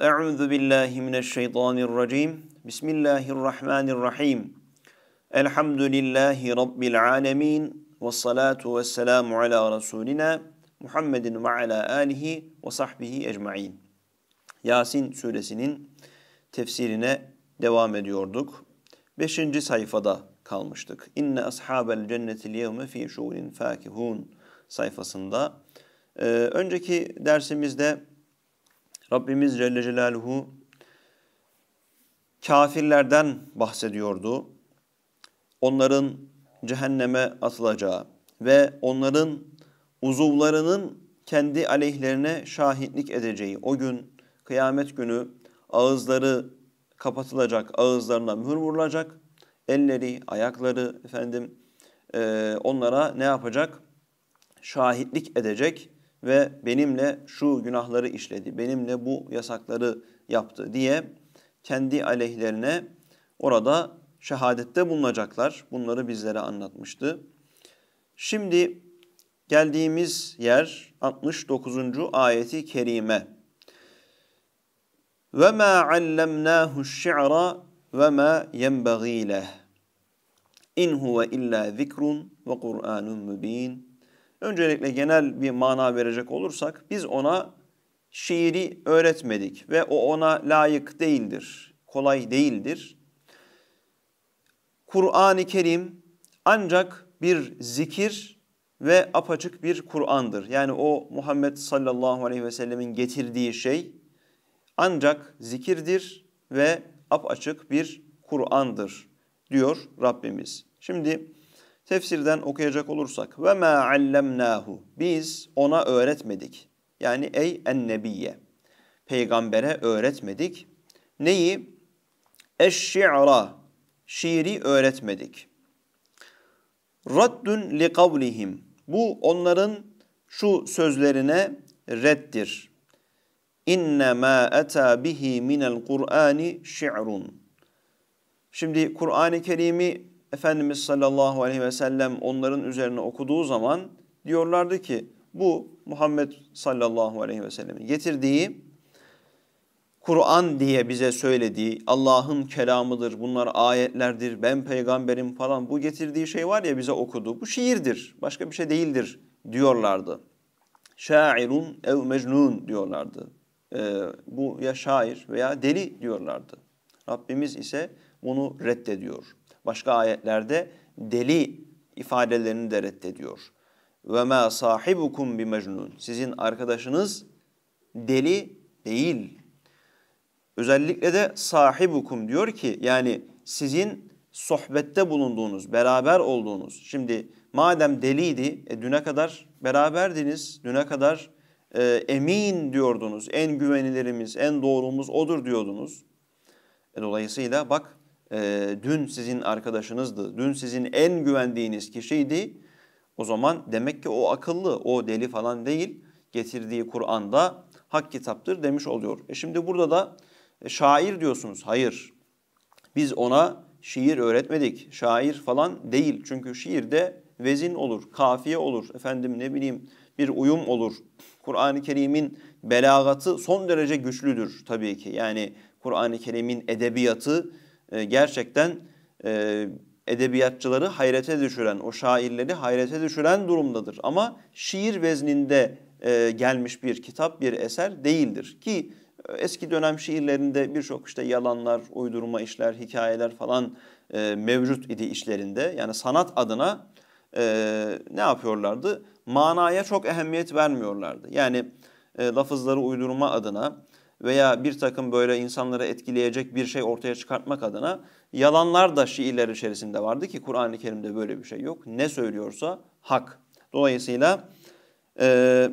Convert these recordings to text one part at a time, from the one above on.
Euzu billahi mineşşeytanirracim. Bismillahirrahmanirrahim. Elhamdülillahi rabbil alamin ve salatu vesselamu ala rasulina Muhammedin ve ala alihi ve sahbihi ecmaîn. Yasin suresinin tefsirine devam ediyorduk. Beşinci sayfada kalmıştık. İnne ashabel cennetil yevme fi şu'lin fakihun sayfasında. Ee, önceki dersimizde Rabbimiz Celle Celaluhu kafirlerden bahsediyordu. Onların cehenneme atılacağı ve onların uzuvlarının kendi aleyhlerine şahitlik edeceği o gün kıyamet günü ağızları kapatılacak, ağızlarına mühür vurulacak. Elleri, ayakları efendim e, onlara ne yapacak? Şahitlik edecek ve benimle şu günahları işledi, benimle bu yasakları yaptı diye kendi aleyhlerine orada şehadette bulunacaklar. Bunları bizlere anlatmıştı. Şimdi geldiğimiz yer 69. ayeti kerime. Ve ma allamnahu şi'ra ve ma yenbagî leh. İn huve illa zikrun ve Kur'anun mübin. Öncelikle genel bir mana verecek olursak biz ona şiiri öğretmedik ve o ona layık değildir, kolay değildir. Kur'an-ı Kerim ancak bir zikir ve apaçık bir Kur'an'dır. Yani o Muhammed sallallahu aleyhi ve sellemin getirdiği şey ancak zikirdir ve apaçık bir Kur'an'dır diyor Rabbimiz. Şimdi Tefsirden okuyacak olursak ve ma allemnahu biz ona öğretmedik. Yani ey ennebiye peygambere öğretmedik. Neyi? Eşşi'ra şiiri öğretmedik. Raddun li kavlihim bu onların şu sözlerine reddir. İnne ma eta bihi minel Kur'ani şi'run. Şimdi Kur'an-ı Kerim'i Efendimiz sallallahu aleyhi ve sellem onların üzerine okuduğu zaman diyorlardı ki bu Muhammed sallallahu aleyhi ve sellemin getirdiği Kur'an diye bize söylediği Allah'ın kelamıdır, bunlar ayetlerdir, ben peygamberim falan bu getirdiği şey var ya bize okudu. Bu şiirdir, başka bir şey değildir diyorlardı. Şairun ev mecnun diyorlardı. Ee, bu ya şair veya deli diyorlardı. Rabbimiz ise bunu reddediyor başka ayetlerde deli ifadelerini de reddediyor. Ve ma sahibukum bi mecnun. Sizin arkadaşınız deli değil. Özellikle de sahibukum diyor ki yani sizin sohbette bulunduğunuz, beraber olduğunuz. Şimdi madem deliydi, e, düne kadar beraberdiniz, düne kadar e, emin diyordunuz, en güvenilerimiz, en doğrumuz odur diyordunuz. E, dolayısıyla bak e, dün sizin arkadaşınızdı, dün sizin en güvendiğiniz kişiydi. O zaman demek ki o akıllı, o deli falan değil. Getirdiği Kur'an'da hak kitaptır demiş oluyor. E şimdi burada da e, şair diyorsunuz. Hayır. Biz ona şiir öğretmedik. Şair falan değil. Çünkü şiirde vezin olur, kafiye olur, efendim ne bileyim bir uyum olur. Kur'an-ı Kerim'in belagatı son derece güçlüdür tabii ki. Yani Kur'an-ı Kerim'in edebiyatı e, gerçekten e, edebiyatçıları hayrete düşüren, o şairleri hayrete düşüren durumdadır. Ama şiir vezninde e, gelmiş bir kitap, bir eser değildir. Ki e, eski dönem şiirlerinde birçok işte yalanlar, uydurma işler, hikayeler falan e, mevcut idi işlerinde. Yani sanat adına e, ne yapıyorlardı? Manaya çok ehemmiyet vermiyorlardı. Yani e, lafızları uydurma adına veya bir takım böyle insanları etkileyecek bir şey ortaya çıkartmak adına yalanlar da Şiiler içerisinde vardı ki Kur'an-ı Kerim'de böyle bir şey yok. Ne söylüyorsa hak. Dolayısıyla e,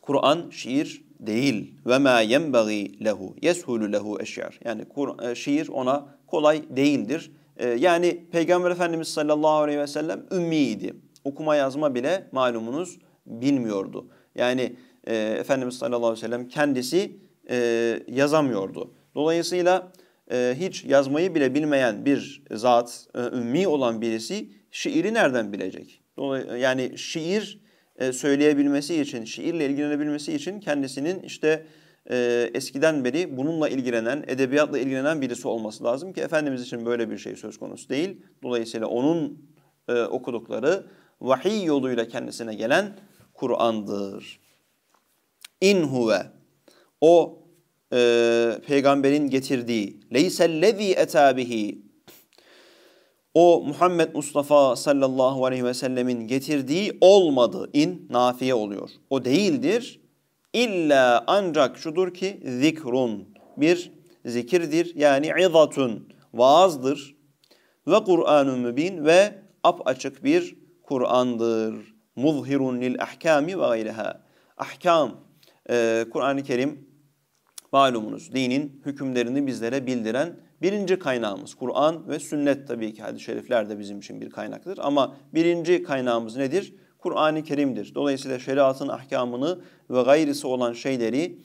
Kur'an şiir değil. Ve ma yenbagi lehu yeshulu lehu eşyar. Yani Kur, e, şiir ona kolay değildir. E, yani Peygamber Efendimiz sallallahu aleyhi ve sellem ümmiydi. Okuma yazma bile malumunuz bilmiyordu. Yani e, Efendimiz sallallahu aleyhi ve sellem kendisi e, yazamıyordu. Dolayısıyla e, hiç yazmayı bile bilmeyen bir zat, e, ümmi olan birisi şiiri nereden bilecek? Dolay e, yani şiir e, söyleyebilmesi için, şiirle ilgilenebilmesi için kendisinin işte e, eskiden beri bununla ilgilenen, edebiyatla ilgilenen birisi olması lazım ki Efendimiz için böyle bir şey söz konusu değil. Dolayısıyla onun e, okudukları vahiy yoluyla kendisine gelen Kur'an'dır. İn huve o e, peygamberin getirdiği leysellezî etâ bihi o Muhammed Mustafa sallallahu aleyhi ve sellemin getirdiği olmadı. İn nafiye oluyor. O değildir. İlla ancak şudur ki zikrun bir zikirdir. Yani izatun vaazdır. Ve Kur'an-ı mübin ve ap açık bir Kur'an'dır. Muzhirun lil ahkami ve gayriha. Ahkam e, Kur'an-ı Kerim malumunuz dinin hükümlerini bizlere bildiren birinci kaynağımız Kur'an ve sünnet tabii ki hadis-i şerifler de bizim için bir kaynaktır. Ama birinci kaynağımız nedir? Kur'an-ı Kerim'dir. Dolayısıyla şeriatın ahkamını ve gayrisi olan şeyleri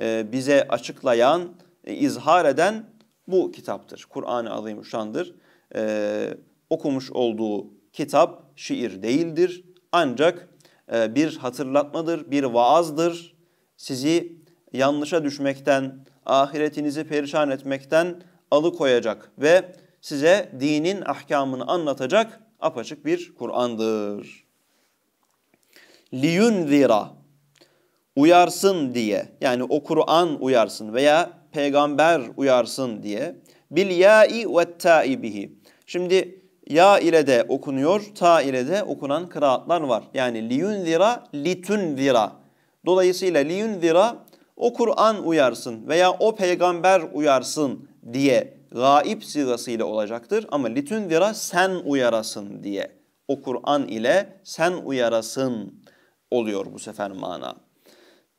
e, bize açıklayan, e, izhar eden bu kitaptır. Kur'an-ı Azimüşşan'dır. E, okumuş olduğu kitap şiir değildir. Ancak bir hatırlatmadır, bir vaazdır. Sizi yanlışa düşmekten, ahiretinizi perişan etmekten alıkoyacak ve size dinin ahkamını anlatacak apaçık bir Kur'an'dır. Liyunzira uyarsın diye yani o Kur'an uyarsın veya peygamber uyarsın diye bil ya'i ve ta'ibihi. Şimdi ya ile de okunuyor, ta ile de okunan kıraatlar var. Yani liyunzira, litunzira. Dolayısıyla liyunzira o Kur'an uyarsın veya o peygamber uyarsın diye gaib sigasıyla olacaktır. Ama litün dira sen uyarasın diye o Kur'an ile sen uyarasın oluyor bu sefer mana.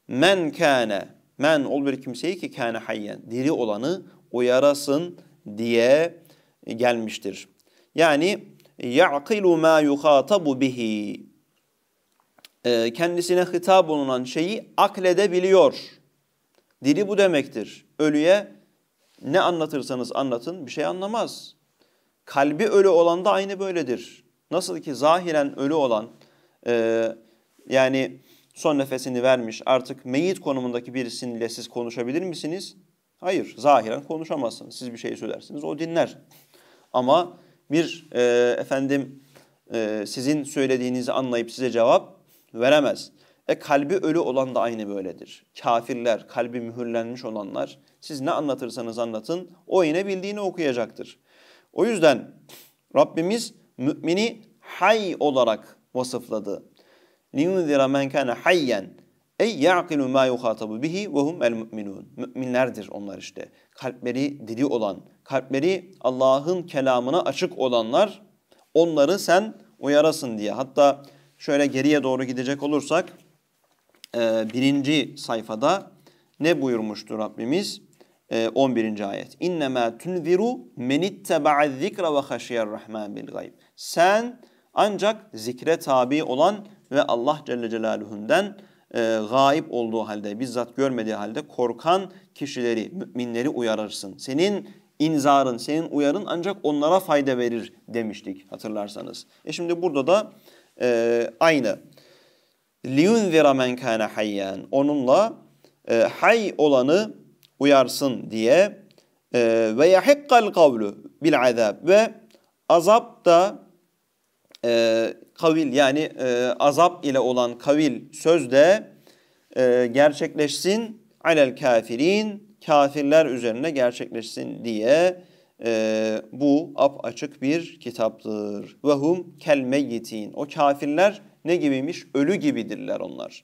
Men kâne, men ol bir kimseyi ki kâne hayyen, diri olanı uyarasın diye gelmiştir. Yani ya'kilu ma yuhatabu bihi. Ee, kendisine hitap olunan şeyi akledebiliyor Dili bu demektir. Ölüye ne anlatırsanız anlatın bir şey anlamaz. Kalbi ölü olan da aynı böyledir. Nasıl ki zahiren ölü olan e, yani son nefesini vermiş artık meyit konumundaki birisiyle siz konuşabilir misiniz? Hayır zahiren konuşamazsınız. Siz bir şey söylersiniz o dinler. Ama bir e, efendim e, sizin söylediğinizi anlayıp size cevap veremez. Ve kalbi ölü olan da aynı böyledir. Kafirler, kalbi mühürlenmiş olanlar siz ne anlatırsanız anlatın o yine bildiğini okuyacaktır. O yüzden Rabbimiz mümini hay olarak vasıfladı. لِنُذِرَ مَنْ كَانَ حَيًّا Ey ya'kilu ma yuhatabu bihi ve hum Müminlerdir onlar işte. Kalpleri diri olan, kalpleri Allah'ın kelamına açık olanlar onları sen uyarasın diye. Hatta şöyle geriye doğru gidecek olursak e, birinci sayfada ne buyurmuştur Rabbimiz? E, 11. ayet. İnnemâ tunziru menittebe'a zikra ve haşiyer rahman bil gayb. Sen ancak zikre tabi olan ve Allah Celle Celaluhu'ndan e, gayip olduğu halde, bizzat görmediği halde korkan kişileri, müminleri uyarırsın. Senin inzarın, senin uyarın ancak onlara fayda verir demiştik hatırlarsanız. E şimdi burada da e, aynı Liun men kana hayyan. Onunla e, hay olanı uyarsın diye e, ve yahikkal kavlu bil azab ve azap da e, kavil yani e, azap ile olan kavil sözde e, gerçekleşsin alel kafirin kafirler üzerine gerçekleşsin diye e, bu ap açık bir kitaptır. vehum kelme kel O kafirler ne gibiymiş? Ölü gibidirler onlar.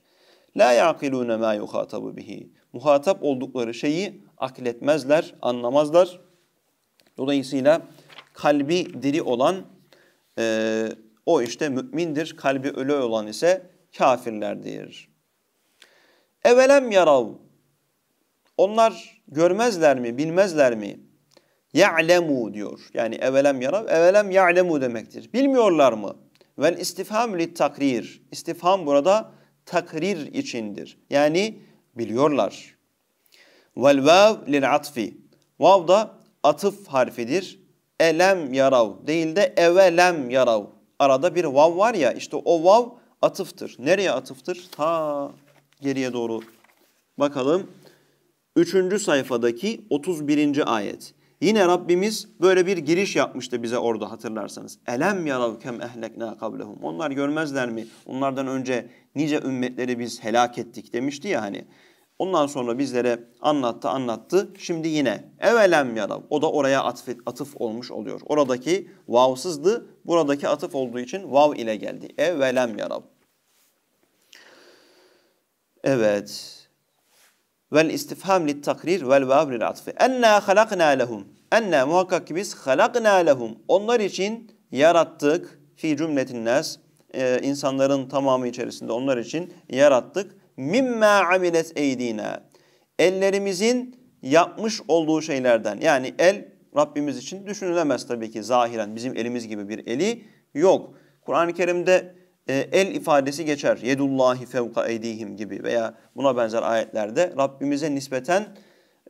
La yaqilune ma yuhatabu bihi. Muhatap oldukları şeyi akletmezler, anlamazlar. Dolayısıyla kalbi diri olan e, o işte mümindir, kalbi ölü olan ise kafirlerdir. Evelem yarav. Onlar görmezler mi, bilmezler mi? Ya'lemu diyor. Yani evelem yarav, evelem ya'lemu demektir. Bilmiyorlar mı? Vel istifham li takrir. İstifham burada takrir içindir. Yani biliyorlar. Vel vav lil atfi. Vav da atıf harfidir. Elem yarav değil de evelem yarav. Arada bir vav var ya işte o vav atıftır. Nereye atıftır? Ta geriye doğru. Bakalım. Üçüncü sayfadaki 31. ayet. Yine Rabbimiz böyle bir giriş yapmıştı bize orada hatırlarsanız. Elem yarav kem ehlekna kablehum. Onlar görmezler mi? Onlardan önce nice ümmetleri biz helak ettik demişti ya hani. Ondan sonra bizlere anlattı anlattı. Şimdi yine evelem yarav. O da oraya atıf, atıf olmuş oluyor. Oradaki vavsızdı. Buradaki atıf olduğu için vav ile geldi. Evelem yarav. Evet vel istifham lit takrir vel vav lil atfi. Enna halakna lehum. Enna muhakkak ki biz halakna lehum. Onlar için yarattık fi cümletin nas e, insanların tamamı içerisinde onlar için yarattık. Mimma amilet eydina. Ellerimizin yapmış olduğu şeylerden yani el Rabbimiz için düşünülemez tabii ki zahiren bizim elimiz gibi bir eli yok. Kur'an-ı Kerim'de e, el ifadesi geçer. Yedullahi fevka edihim gibi veya buna benzer ayetlerde Rabbimize nispeten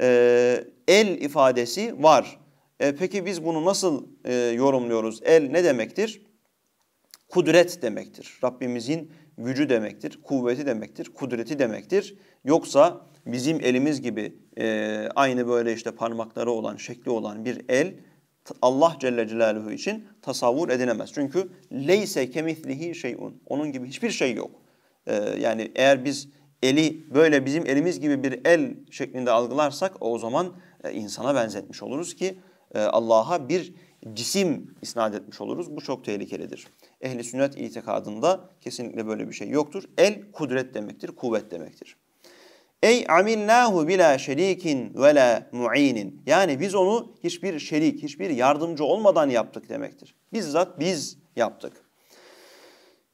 e, el ifadesi var. E, peki biz bunu nasıl yorumluyoruz? El ne demektir? Kudret demektir. Rabbimizin gücü demektir, kuvveti demektir, kudreti demektir. Yoksa bizim elimiz gibi aynı böyle işte parmakları olan, şekli olan bir el Allah Celle Celaluhu için tasavvur edinemez. Çünkü leyse kemithlihi şeyun. Onun gibi hiçbir şey yok. Ee, yani eğer biz eli böyle bizim elimiz gibi bir el şeklinde algılarsak o zaman e, insana benzetmiş oluruz ki e, Allah'a bir cisim isnat etmiş oluruz. Bu çok tehlikelidir. Ehli sünnet itikadında kesinlikle böyle bir şey yoktur. El kudret demektir, kuvvet demektir. Ey amilnahu bila şerikin ve la muinin. Yani biz onu hiçbir şerik, hiçbir yardımcı olmadan yaptık demektir. Bizzat biz yaptık.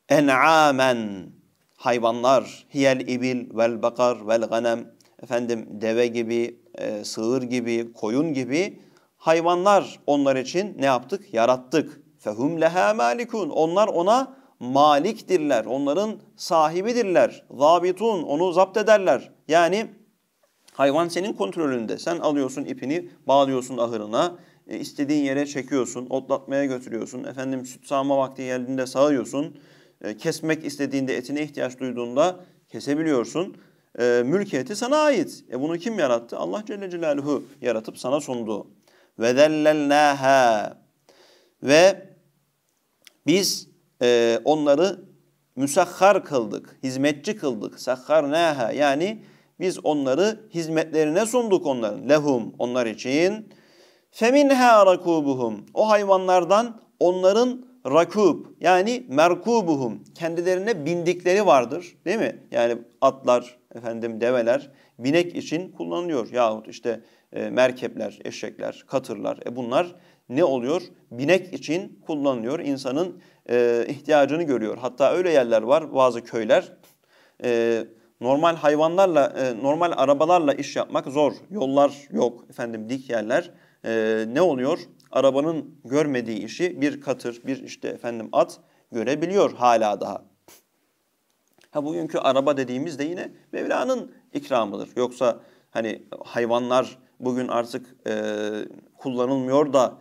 En'amen hayvanlar hiyel ibil vel bakar vel ganem efendim deve gibi, e, sığır gibi, koyun gibi hayvanlar onlar için ne yaptık? Yarattık. Fehum leha malikun. Onlar ona maliktirler. Onların sahibidirler. Zabitun onu zapt ederler. Yani hayvan senin kontrolünde. Sen alıyorsun ipini, bağlıyorsun ahırına, e, istediğin yere çekiyorsun, otlatmaya götürüyorsun. Efendim süt sağma vakti geldiğinde sağıyorsun. E, kesmek istediğinde, etine ihtiyaç duyduğunda kesebiliyorsun. E, mülkiyeti sana ait. E bunu kim yarattı? Allah Celle Celaluhu yaratıp sana sundu. Ve dellelnâhâ. Ve biz e, onları müsahhar kıldık, hizmetçi kıldık. Sahharnâhâ yani biz onları hizmetlerine sunduk onların. Lehum onlar için. Feminha rakubuhum. O hayvanlardan onların rakub yani merkubuhum kendilerine bindikleri vardır değil mi? Yani atlar, efendim develer binek için kullanılıyor yahut işte e, merkepler, eşekler, katırlar e bunlar ne oluyor? Binek için kullanılıyor. İnsanın e, ihtiyacını görüyor. Hatta öyle yerler var bazı köyler e, Normal hayvanlarla, e, normal arabalarla iş yapmak zor. Yollar yok, efendim dik yerler. E, ne oluyor? Arabanın görmediği işi bir katır, bir işte efendim at görebiliyor hala daha. Ha bugünkü araba dediğimiz de yine Mevla'nın ikramıdır. Yoksa hani hayvanlar bugün artık e, kullanılmıyor da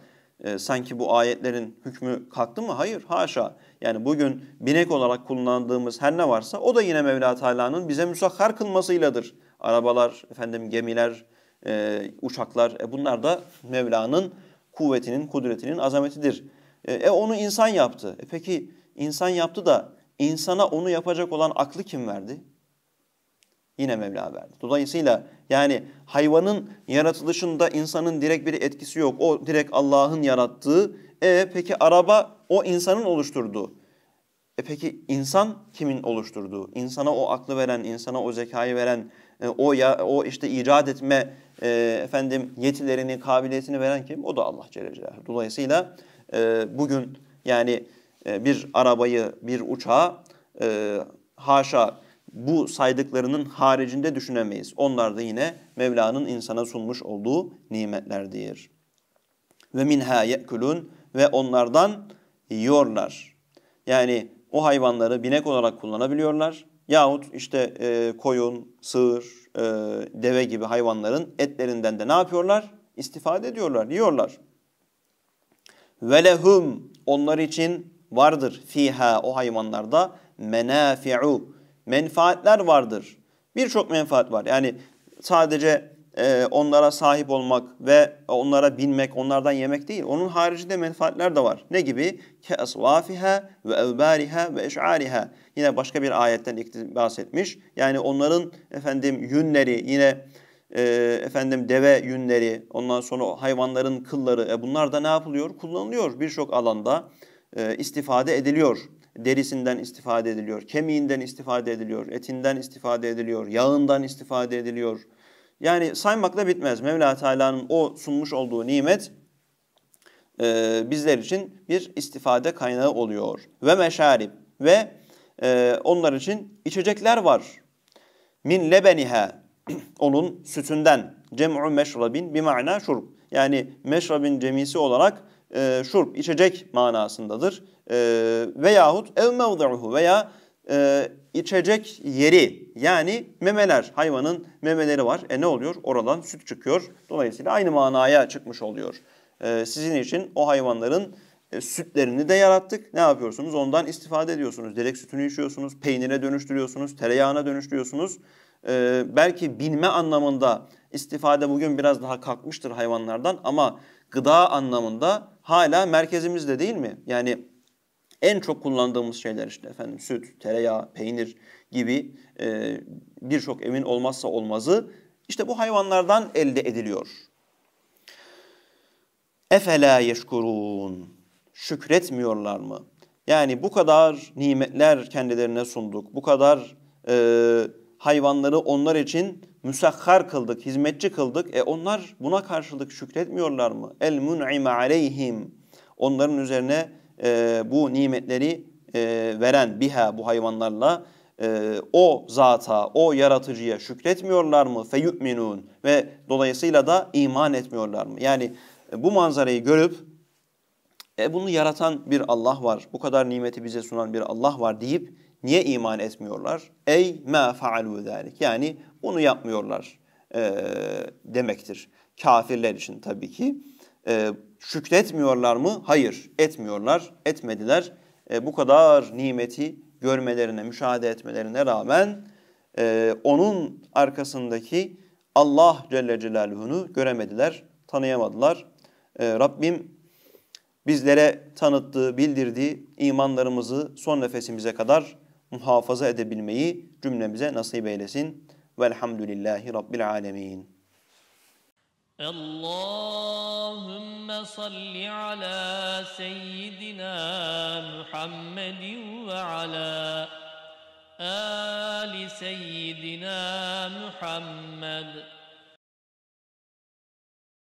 e, sanki bu ayetlerin hükmü kalktı mı? Hayır, haşa. Yani bugün binek olarak kullandığımız her ne varsa o da yine Mevla Teala'nın bize müsahhar kılmasıyladır. Arabalar, efendim gemiler, e, uçaklar e, bunlar da Mevla'nın kuvvetinin, kudretinin azametidir. E, e onu insan yaptı. E peki insan yaptı da insana onu yapacak olan aklı kim verdi? Yine Mevla verdi. Dolayısıyla yani hayvanın yaratılışında insanın direkt bir etkisi yok. O direkt Allah'ın yarattığı. E peki araba o insanın oluşturduğu. E peki insan kimin oluşturduğu? İnsana o aklı veren, insana o zekayı veren, e, o ya o işte icat etme e, efendim yetilerini, kabiliyetini veren kim? O da Allah Celle Celaluhu. Dolayısıyla e, bugün yani e, bir arabayı, bir uçağı e, haşa bu saydıklarının haricinde düşünemeyiz. Onlar da yine Mevla'nın insana sunmuş olduğu nimetlerdir. Ve minha ye'kulun ve onlardan yiyorlar. Yani o hayvanları binek olarak kullanabiliyorlar. Yahut işte e, koyun, sığır, e, deve gibi hayvanların etlerinden de ne yapıyorlar? İstifade ediyorlar, yiyorlar. Ve lehum onlar için vardır fiha o hayvanlarda menafi'u menfaatler vardır. Birçok menfaat var. Yani sadece e, onlara sahip olmak ve onlara binmek, onlardan yemek değil. Onun haricinde menfaatler de var. Ne gibi? Ke ve evbariha ve eş'ariha. Yine başka bir ayetten bahsetmiş. Yani onların efendim yünleri, yine e, efendim deve yünleri, ondan sonra hayvanların kılları. E, bunlar da ne yapılıyor? Kullanılıyor birçok alanda. E, istifade ediliyor derisinden istifade ediliyor, kemiğinden istifade ediliyor, etinden istifade ediliyor, yağından istifade ediliyor. Yani saymakla bitmez. Mevla Teala'nın o sunmuş olduğu nimet e, bizler için bir istifade kaynağı oluyor. Ve meşarip ve e, onlar için içecekler var. Min lebeniha onun sütünden cem'u meşrabin bir mana şurup. Yani meşrabin cemisi olarak e, şurp içecek manasındadır. E, veyahut el mevdu'uhu veya e, içecek yeri yani memeler hayvanın memeleri var. E ne oluyor? Oradan süt çıkıyor. Dolayısıyla aynı manaya çıkmış oluyor. E, sizin için o hayvanların e, sütlerini de yarattık. Ne yapıyorsunuz? Ondan istifade ediyorsunuz. Direkt sütünü içiyorsunuz, peynire dönüştürüyorsunuz, tereyağına dönüştürüyorsunuz. E, belki bilme anlamında istifade bugün biraz daha kalkmıştır hayvanlardan ama gıda anlamında hala merkezimizde değil mi? Yani en çok kullandığımız şeyler işte efendim süt, tereyağı, peynir gibi e, birçok emin olmazsa olmazı işte bu hayvanlardan elde ediliyor. Efela yeşkurun. Şükretmiyorlar mı? Yani bu kadar nimetler kendilerine sunduk, bu kadar e, hayvanları onlar için müsakhar kıldık, hizmetçi kıldık. E onlar buna karşılık şükretmiyorlar mı? El mun'ime aleyhim. Onların üzerine e, bu nimetleri e, veren biha bu hayvanlarla e, o zata, o yaratıcıya şükretmiyorlar mı? Feyü'minun. Ve dolayısıyla da iman etmiyorlar mı? Yani e, bu manzarayı görüp e, bunu yaratan bir Allah var, bu kadar nimeti bize sunan bir Allah var deyip Niye iman etmiyorlar? Ey ma faalu zalik. Yani bunu yapmıyorlar e, demektir. Kafirler için tabii ki. E, şükretmiyorlar mı? Hayır, etmiyorlar, etmediler. E, bu kadar nimeti görmelerine, müşahede etmelerine rağmen e, onun arkasındaki Allah Celle Celaluhu'nu göremediler, tanıyamadılar. E, Rabbim bizlere tanıttığı, bildirdiği imanlarımızı son nefesimize kadar muhafaza edebilmeyi cümlemize nasip eylesin. Velhamdülillahi Rabbil Alemin. اللهم ala Seyyidina سيدنا ve ala ali Seyyidina محمد